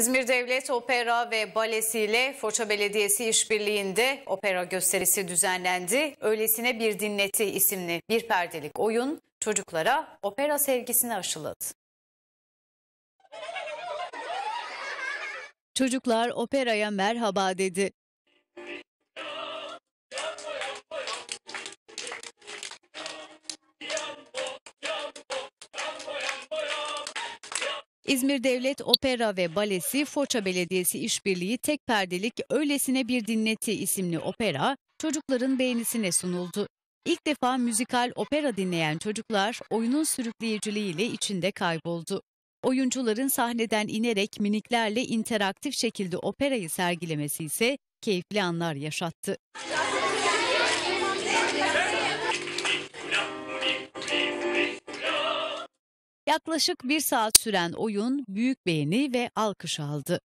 İzmir Devlet Opera ve Balesi ile Foça Belediyesi işbirliğinde opera gösterisi düzenlendi. Öylesine Bir Dinleti isimli bir perdelik oyun çocuklara opera sevgisini aşıladı. Çocuklar operaya merhaba dedi. İzmir Devlet Opera ve Balesi Foça Belediyesi İşbirliği, Tek Perdelik Öylesine Bir Dinleti isimli opera çocukların beğenisine sunuldu. İlk defa müzikal opera dinleyen çocuklar oyunun sürükleyiciliğiyle içinde kayboldu. Oyuncuların sahneden inerek miniklerle interaktif şekilde operayı sergilemesi ise keyifli anlar yaşattı. Yaklaşık bir saat süren oyun büyük beğeni ve alkış aldı.